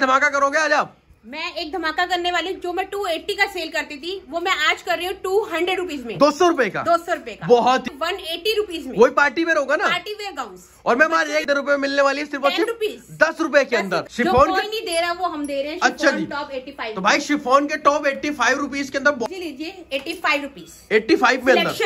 धमाका करोगे आज आप मैं एक धमाका करने वाली जो मैं टू एट्टी का सेल करती थी वो मैं आज कर रही हूँ टू हंड्रेड रुपीज में दो सौ रूपए का दो सौ रूपए का बहुत वन एटी रुपीज में वही पार्टी वेयर होगा ना पार्टी वेयर गाउन और मैम आज एक रुपए मिलने वाली है सिर्फ और सिर्फ दस रूपए के अंदर शिफोन कोई नहीं दे रहा वो हम दे रहे हैं अच्छा जी टॉप एटी फाइव तो भाई शिफोन के टॉप एट्टी फाइव रुपीज के अंदर लीजिए eighty five rupees eighty five में अंदर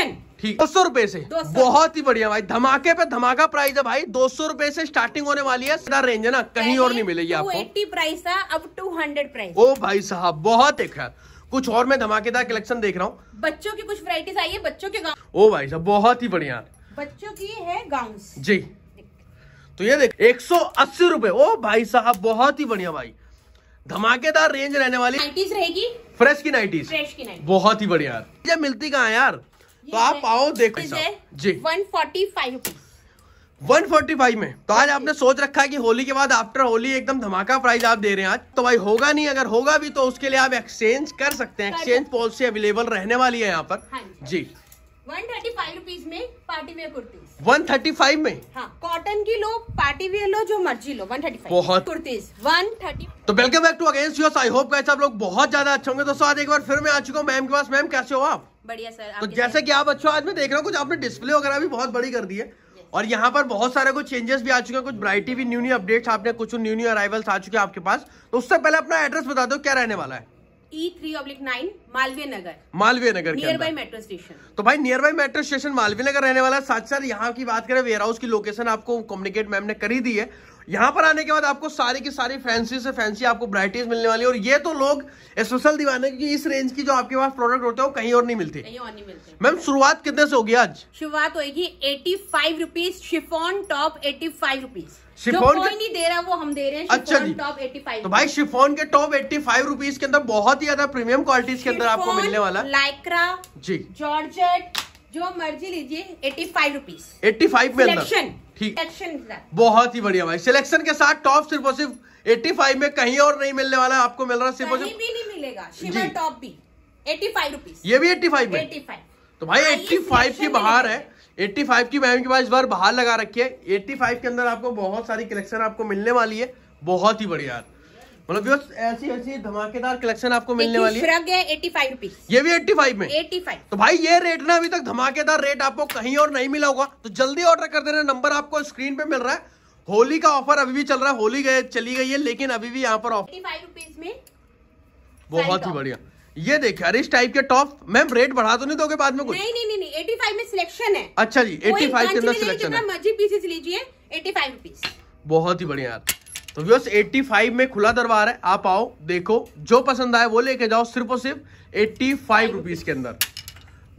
ठीक दो सौ रूपये से बहुत ही बढ़िया भाई धमाके पे धमाका प्राइस है भाई दो सौ रूपये से स्टार्टिंग होने वाली है सीधा रेंज है ना कहीं और नहीं मिलेगी आपको एट्टी प्राइस था अब टू हंड्रेड प्राइस ओ भाई साहब बहुत एक यार कुछ और मैं धमाकेदार कलेक्शन देख रहा हूँ बच्चों की कुछ वराइटीज आई है बच्चों के गाँव ओ भाई साहब बहुत ही बढ़िया बच्चों की है गाउन जी तो ये देख एक सौ अस्सी रूपए ओ भाई साहब बहुत ही बढ़िया भाई धमाकेदार रेंज रहने वाली नाइटीज रहेगी फ्रेश की नाइटीज फ्रेश की नाइटीज बहुत ही बढ़िया यार ये मिलती कहाँ यार तो आप आओ देखो जी one forty five one forty five में तो आज आपने सोच रखा है कि होली के बाद आफ्टर होली एकदम धमाका प्राइस आप दे रहे हैं आज तो भाई होगा नहीं अगर होगा भी तो उसके लिए आप एक्सचेंज कर सकते हैं एक्सचेंज पॉलिसी अवेलेबल रहने वाली है यहाँ पर हाँ जी वन थर्टी फाइव रुपीज में party wear kurtis one thirty five में हाँ, कॉटन की लो पार्टी वेयर लो जो मर्जी लो वन थर्टी फाइव बहुत कुर्तीज वन थर्टी तो welcome back to against yours I hope कैसे आप लोग बहुत ज्यादा अच्छे होंगे दोस्तों आज एक बार फिर मैं आ चुका हूँ मैम के पास मैम कैसे हो आप बढ़िया सर तो जैसे कि आप बच्चों आज मैं देख रहा हूँ कुछ आपने डिस्प्ले वगैरह भी बहुत बड़ी कर दी है और यहाँ पर बहुत सारे कुछ चेंजेस भी आ चुके हैं कुछ ब्राइटी भी न्यू न्यू अपडेट्स आपने कुछ न्यू न्यू अराइवल्स आ चुके हैं आपके पास तो उससे पहले अपना एड्रेस बता दो क्या रहने वाला है E three nine Malviya Nagar Malviya Nagar nearby metro station तो भाई nearby metro station Malviya Nagar रहने वाला है साथ साथ यहाँ की बात करें वेयर हाउस की लोकेशन आपको कम्युनिकेट मैम ने करी दी है यहां पर आने के बाद आपको सारी की सारी फैंसी से फैंसी आपको वराइटीज मिलने वाली है और ये तो लोग स्पेशल दीवाने की इस रेंज की जो आपके पास प्रोडक्ट होते हैं वो कहीं और नहीं मिलते मैम शुरुआत कितने से होगी आज शुरुआत होगी eighty five rupees chiffon top eighty five rupees chiffon कोई नहीं दे रहा वो हम दे रहे हैं अच्छा जी टॉप एटी तो भाई शिफोन के टॉप एट्टी फाइव रुपीज के अंदर बहुत ही ज्यादा प्रीमियम क्वालिटीज के अंदर आपको मिलने वाला लाइक्रा जी जॉर्जेट जो मर्जी लीजिए eighty five rupees eighty five में अंदर ठीक बहुत ही बढ़िया भाई सिलेक्शन के साथ टॉप सिर्फ और सिर्फ एट्टी फाइव में कहीं और नहीं मिलने वाला है आपको मिल रहा सिर्फ और सिर्फ भी नहीं मिलेगा टॉप भी एट्टी फाइव ये भी एट्टी फाइव में तो भाई एट्टी हाँ, फाइव की बाहर है 85 की मैम के पास इस बार बाहर लगा रखी है 85 के अंदर आपको बहुत सारी कलेक्शन आपको मिलने वाली है बहुत ही बढ़िया मतलब ऐसी ऐसी धमाकेदार कलेक्शन आपको मिलने वाली है एट्टी ये भी एट्टी फाइव में एट्टी फाइव तो भाई ये रेट ना अभी तक धमाकेदार रेट आपको कहीं और नहीं मिला होगा तो जल्दी ऑर्डर कर देना नंबर आपको स्क्रीन पे मिल रहा है होली का ऑफर अभी भी चल रहा है होली गए चली गई है लेकिन अभी भी यहाँ पर ऑफर में बहुत ही बढ़िया ये देखिए अरे इस टाइप के टॉप मैम रेट बढ़ा तो नहीं दोगे बाद में कुछ नहीं नहीं नहीं 85 में सिलेक्शन है अच्छा जी 85 फाइव के अंदर सिलेक्शन है मर्जी पीसेस लीजिए 85 फाइव बहुत ही बढ़िया यार तो व्यूअर्स 85 में खुला दरबार है आप आओ देखो जो पसंद आए वो लेके जाओ सिर्फ और सिर्फ एट्टी फाइव के अंदर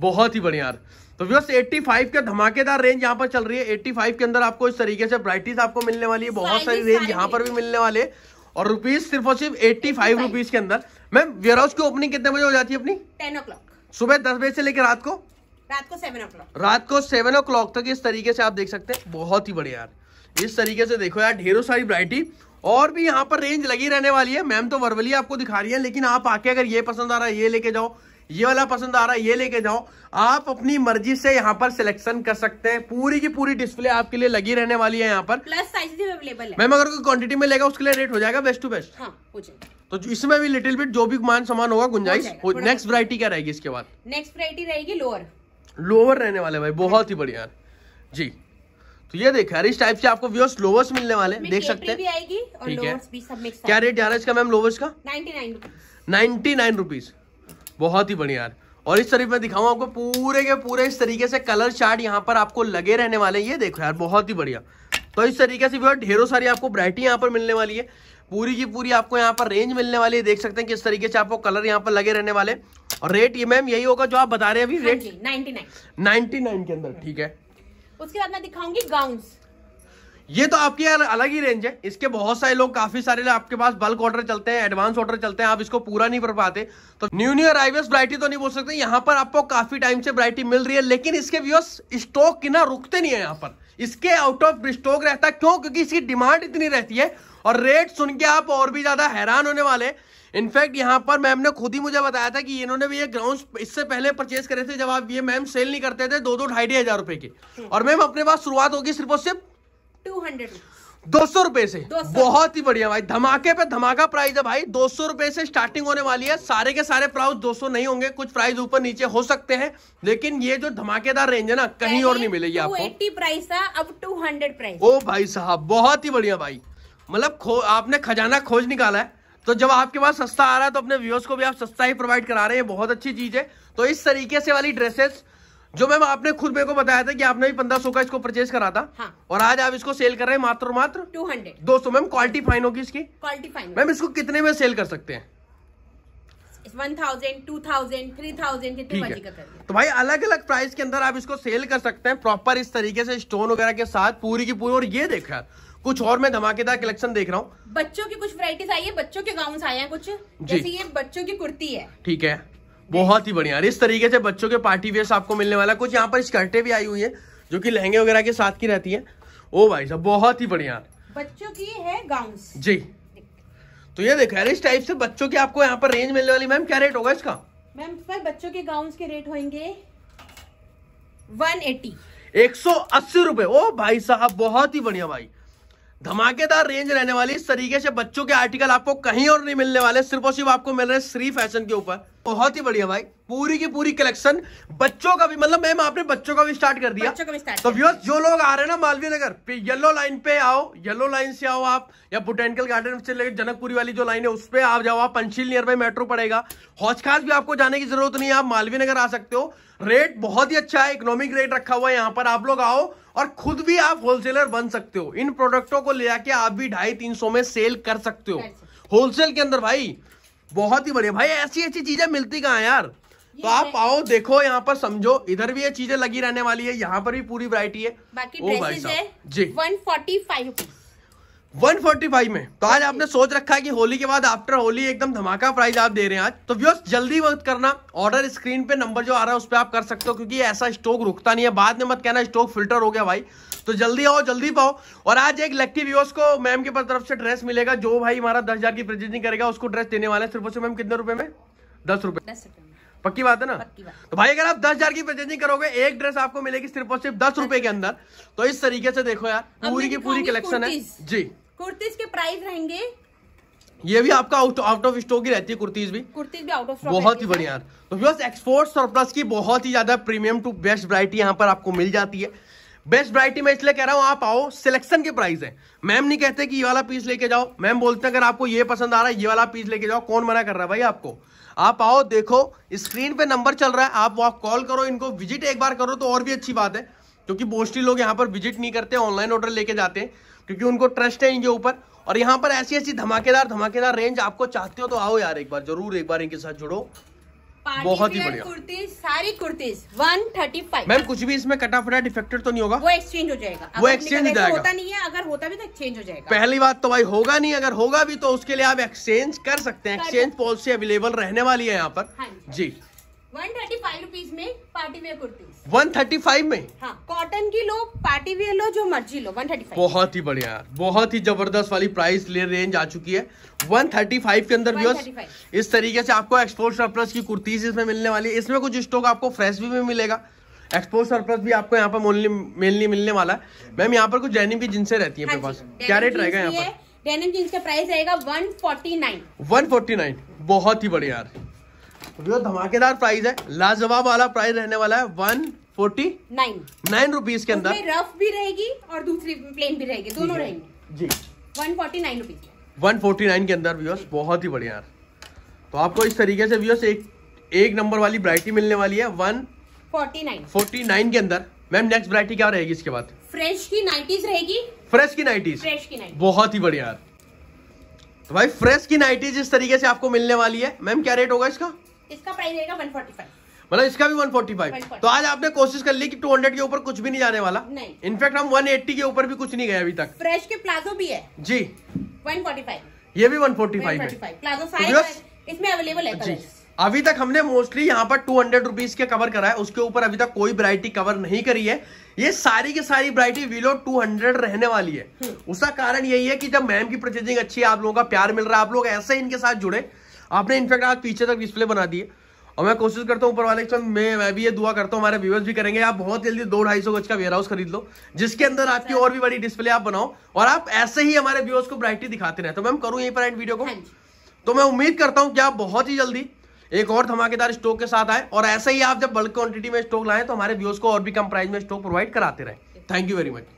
बहुत ही बढ़िया तो व्यूअर्स 85 का धमाकेदार रेंज यहाँ पर चल रही है 85 के अंदर आपको इस तरीके से ब्राइटीज आपको मिलने वाली है बहुत सारी रेंज यहाँ पर भी मिलने वाले और रुपीज सिर्फ और सिर्फ एट्टी फाइव रुपीज के अंदर मैम वेयर हाउस की ओपनिंग कितने बजे हो जाती है अपनी टेन ओ क्लॉक सुबह दस बजे से लेकर रात को रात को सेवन ओ क्लॉक रात को सेवन ओ क्लॉक तक इस तरीके से आप देख सकते हैं बहुत ही बढ़िया यार इस तरीके से देखो यार ढेरों सारी वरायटी और भी यहाँ पर रेंज लगी रहने वाली है मैम तो वर्वली आपको दिखा रही है लेकिन आप आके अगर ये पसंद आ रहा है ये लेके जाओ ये वाला पसंद आ रहा है ये लेके जाओ आप अपनी मर्जी से यहाँ पर सिलेक्शन कर सकते हैं पूरी की पूरी डिस्प्ले आपके लिए लगी रहने वाली है यहाँ पर प्लस साइज भी अवेलेबल है मैम अगर कोई क्वांटिटी में लेगा उसके लिए रेट हो जाएगा बेस्ट टू बेस्ट तो इसमें भी लिटिल बिट जो भी मान सामान होगा गुंजाइश हो नेक्स्ट वरायटी क्या रहेगी इसके बाद नेक्स्ट वरायटी रहेगी लोअर लोअर रहने वाले भाई बहुत ही बढ़िया जी तो ये देखा इस टाइप से आपको व्यूअर्स लोवर्स मिलने वाले देख सकते हैं ठीक है क्या रेट यार रहा इसका मैम लोवर्स का नाइनटी नाइन रुपीज बहुत ही बढ़िया यार और इस तरीके में दिखाऊँ आपको पूरे के पूरे इस तरीके से कलर चार्ट यहाँ पर आपको लगे रहने वाले ये देखो यार बहुत ही बढ़िया तो इस तरीके से व्यवर ढेरों सारी आपको वरायटी यहाँ पर मिलने वाली है पूरी की पूरी आपको यहाँ पर रेंज मिलने वाली है देख सकते हैं किस तरीके से आपको कलर यहाँ पर लगे रहने वाले और रेट ये मैम यही होगा जो आप बता रहे हैं अभी रेट नाइनटी नाइन के अंदर ठीक है उसके बाद मैं दिखाऊंगी गाउन्स ये तो आपकी अलग ही रेंज है इसके बहुत सारे लोग काफी सारे लोग आपके पास बल्क ऑर्डर चलते हैं एडवांस ऑर्डर चलते हैं आप इसको पूरा नहीं कर पाते तो न्यू न्यू अराइवर्स वरायटी तो नहीं बोल सकते यहाँ पर आपको काफी टाइम से वरायटी मिल रही है लेकिन इसके व्यूअर्स स्टॉक ना रुकते नहीं है यहाँ पर इसके आउट ऑफ स्टॉक रहता है क्यों क्योंकि इसकी डिमांड इतनी रहती है और रेट सुन के आप और भी ज़्यादा हैरान होने वाले इनफैक्ट यहाँ पर मैम ने खुद ही मुझे बताया था कि इन्होंने भी ये ग्राउंड इससे पहले परचेज करे थे जब आप ये मैम सेल नहीं करते थे दो दो ढाई ढाई हजार रुपए के और मैम अपने पास शुरुआत होगी सिर्फ और सिर्फ टू हंड्रेड दो सौ रुपए से बहुत ही बढ़िया भाई धमाके पे धमाका प्राइस है भाई दो सौ रुपए से स्टार्टिंग होने वाली है सारे के सारे प्राउस दो सौ नहीं होंगे कुछ प्राइस ऊपर नीचे हो सकते हैं लेकिन ये जो धमाकेदार रेंज है ना कहीं और नहीं मिलेगी आपको एट्टी प्राइस था अब टू हंड्रेड प्राइस ओ भाई साहब बहुत ही बढ़िया भाई मतलब खो आपने खजाना खोज निकाला है तो जब आपके पास सस्ता आ रहा है तो अपने व्यूअर्स को भी आप सस्ता ही प्रोवाइड करा रहे हैं बहुत अच्छी चीज़ है तो इस तरीके से वाली ड्रेसेस जो मैम आपने खुद मेरे को बताया था कि आपने भी पंद्रह सौ का इसको परचेज करा था हाँ। और आज आप इसको सेल कर रहे हैं मात्र मात्र टू हंड्रेड दो मैम क्वालिटी फाइन होगी इसकी क्वालिटी फाइन मैम इसको कितने में सेल कर सकते हैं तो भाई अलग अलग प्राइस के अंदर आप इसको सेल कर सकते हैं प्रॉपर इस तरीके से स्टोन वगैरह के साथ पूरी की पूरी और ये देखा कुछ और मैं धमाकेदार कलेक्शन देख रहा हूँ बच्चों की कुछ वराइटीज आई है बच्चों के गाउन आए हैं कुछ जैसे ये बच्चों की कुर्ती है ठीक है बहुत ही बढ़िया इस तरीके से बच्चों के पार्टी वेयर आपको मिलने वाला कुछ यहाँ पर स्कर्टे भी आई हुई है जो की लहंगे वगैरह के साथ की रहती है ओ भाई साहब बहुत ही बढ़िया बच्चों की है गाउन जी तो ये देखा इस टाइप से बच्चों की आपको यहाँ पर रेंज मिलने वाली मैम क्या रेट होगा इसका मैम पर बच्चों के गाउन के रेट होंगे वन एटी एक सौ अस्सी रुपए ओ भाई साहब बहुत ही बढ़िया भाई धमाकेदार रेंज रहने वाली इस तरीके से बच्चों के आर्टिकल आपको कहीं और नहीं मिलने वाले सिर्फ और सिर्फ आपको मिल रहे श्री फैशन के ऊपर बहुत ही बढ़िया भाई पूरी की पूरी कलेक्शन बच्चों का भी मतलब मैम आपने बच्चों का भी स्टार्ट कर दिया बच्चों का भी तो व्यूअर्स जो लोग आ रहे हैं ना मालवीय नगर येलो लाइन पे आओ येलो लाइन से आओ आप या बोटेनिकल गार्डन से लेकर जनकपुरी वाली जो लाइन है उस पर आप जाओ आप पंचील नियर बाई मेट्रो पड़ेगा खास भी आपको जाने की जरूरत नहीं है आप मालवीय नगर आ सकते हो रेट बहुत ही अच्छा है इकोनॉमिक रेट रखा हुआ है यहाँ पर आप लोग आओ और खुद भी आप होलसेलर बन सकते हो इन प्रोडक्टों को ले जाके आप भी ढाई तीन सौ में सेल कर सकते हो होलसेल के अंदर भाई बहुत ही बढ़िया भाई ऐसी ऐसी चीजें मिलती कहा यार तो आप आओ देखो यहाँ पर समझो इधर भी ये चीजें लगी रहने वाली है यहाँ पर भी पूरी वरायटी है बाकी ड्रेसेस है जी 145 में तो आज आपने सोच रखा है कि होली के बाद आफ्टर होली एकदम धमाका प्राइस आप दे रहे हैं आज तो व्यूअर्स जल्दी वक्त करना ऑर्डर स्क्रीन पे नंबर जो आ रहा है उस पर आप कर सकते हो क्योंकि ऐसा स्टॉक रुकता नहीं है बाद में मत कहना स्टॉक फिल्टर हो गया भाई तो जल्दी आओ जल्दी पाओ और आज एक लक्की व्यूअर्स को मैम के तरफ से ड्रेस मिलेगा जो भाई हमारा दस हजार की प्रेजेंटिंग करेगा उसको ड्रेस देने वाले सिर्फ उसे मैम कितने रुपए में दस रुपए पक्की बात है ना बात। तो भाई अगर आप दस हजार की प्रेजेंटिंग करोगे एक ड्रेस आपको मिलेगी सिर्फ और सिर्फ दस रुपए के अंदर तो इस तरीके से देखो यार पूरी की पूरी कलेक्शन है जी कुर्तीज के प्राइस रहेंगे ये भी आपका आउट आउट ऑफ स्टॉक ही रहती है कुर्तीज भी कुर्तीज भी आउट ऑफ स्टॉक बहुत ही बढ़िया तो बस एक्सपोर्ट सरप्लस की बहुत ही ज्यादा प्रीमियम टू बेस्ट वरायटी यहाँ पर आपको मिल जाती है बेस्ट वरायटी मैं इसलिए कह रहा हूँ आप आओ सिलेक्शन के प्राइस है मैम नहीं कहते कि ये वाला पीस लेके जाओ मैम बोलते हैं अगर आपको ये पसंद आ रहा है ये वाला पीस लेके जाओ कौन मना कर रहा है भाई आपको आप आओ देखो स्क्रीन पे नंबर चल रहा है आप वहां कॉल करो इनको विजिट एक बार करो तो और भी अच्छी बात है क्योंकि बोस्टी लोग यहाँ पर विजिट नहीं करते ऑनलाइन ऑर्डर लेके जाते हैं क्योंकि उनको ट्रस्ट है इनके ऊपर और यहाँ पर ऐसी ऐसी धमाकेदार धमाकेदार रेंज आपको चाहते हो तो आओ यार एक बार जरूर एक बार इनके साथ जुड़ो बहुत ही बढ़िया कुर्तीज सारी कुर्तीज 135 मैम कुछ भी इसमें कटाफटा डिफेक्टेड तो नहीं होगा वो एक्सचेंज हो जाएगा वो तो एक्सचेंज होता नहीं है अगर होता भी तो एक्सचेंज हो जाएगा पहली बात तो भाई होगा नहीं अगर होगा भी तो उसके लिए आप एक्सचेंज कर सकते हैं एक्सचेंज पॉलिसी अवेलेबल रहने वाली है यहाँ पर हाँ जी हाँ वन थर्टी फाइव रुपीज में party wear kurtis one thirty five में हाँ कॉटन की लो पार्टी वेयर लो जो मर्जी लो वन थर्टी फाइव बहुत ही बढ़िया बहुत ही जबरदस्त वाली प्राइस ले रेंज आ चुकी है वन थर्टी फाइव के अंदर भी इस तरीके से आपको एक्सपोर्ट सरप्लस की कुर्तीज इसमें मिलने वाली है इसमें कुछ स्टॉक आपको फ्रेश भी में मिलेगा एक्सपोर्ट सरप्लस भी आपको यहाँ पर मेनली मिलने वाला है मैम यहाँ पर कुछ डेनिम की जिनसे रहती है हाँ मेरे पास क्या रेट रहेगा यहाँ पर डेनिम जींस का प्राइस रहेगा वन फोर्टी नाइन बहुत ही बढ़िया यार भैया तो धमाकेदार प्राइस है लाजवाब वाला प्राइस रहने वाला है one forty nine nine rupees के अंदर रफ भी रहेगी और दूसरी प्लेन भी रहेगी दोनों रहेंगे जी one forty nine rupees one forty nine के अंदर व्यूअर्स बहुत ही बढ़िया तो आपको इस तरीके से व्यूअर्स एक एक नंबर वाली ब्राइटी मिलने वाली है वन फोर्टी नाइन के अंदर मैम नेक्स्ट ब्राइटी क्या रहेगी इसके बाद फ्रेश की नाइटीज रहेगी फ्रेश की नाइटीज फ्रेश की नाइटीज बहुत ही बढ़िया तो भाई फ्रेश की नाइटीज इस तरीके से आपको मिलने वाली है मैम क्या रेट होगा इसका मतलब इसका भी 145 145. तो आज आपने कोशिश कर ली कि 200 के ऊपर कुछ भी नहीं जाने वाला नहीं इनफेक्ट हम 180 के ऊपर भी कुछ नहीं गए अभी तक फ्रेश के प्लाजो भी है जी 145 ये भी 145 है प्लाजो साइज इसमें अवेलेबल है जी अभी तक हमने मोस्टली यहाँ पर टू हंड्रेड रुपीज के कवर करा है उसके ऊपर अभी तक कोई वरायटी कवर नहीं करी है ये सारी की सारी वरायटी विलो 200 रहने वाली है हम्म। उसका कारण यही है कि जब मैम की परचेजिंग अच्छी है आप लोगों का प्यार मिल रहा है आप लोग ऐसे इनके साथ जुड़े आपने इनफैक्ट आज पीछे तक डिस्प्ले बना दी और मैं कोशिश करता हूँ ऊपर वाले की मैं मैं भी ये दुआ करता हूँ हमारे व्यूवर्स भी करेंगे आप बहुत जल्दी दो ढाई सौ गज का वेयर हाउस खरीद लो जिसके अंदर आपकी और भी बड़ी डिस्प्ले आप बनाओ और आप ऐसे ही हमारे व्यवर्स को ब्राइटली दिखाते रहे तो मैम करूँ यहीं पर एंड वीडियो को हाँ तो मैं उम्मीद करता हूँ कि आप बहुत ही जल्दी एक और धमाकेदार स्टॉक के साथ आए और ऐसे ही आप जब बल्क क्वांटिटी में स्टॉक लाएं तो हमारे व्यूअर्स को और भी कम प्राइस में स्टॉक प्रोवाइड कराते रहे थैंक यू वेरी मच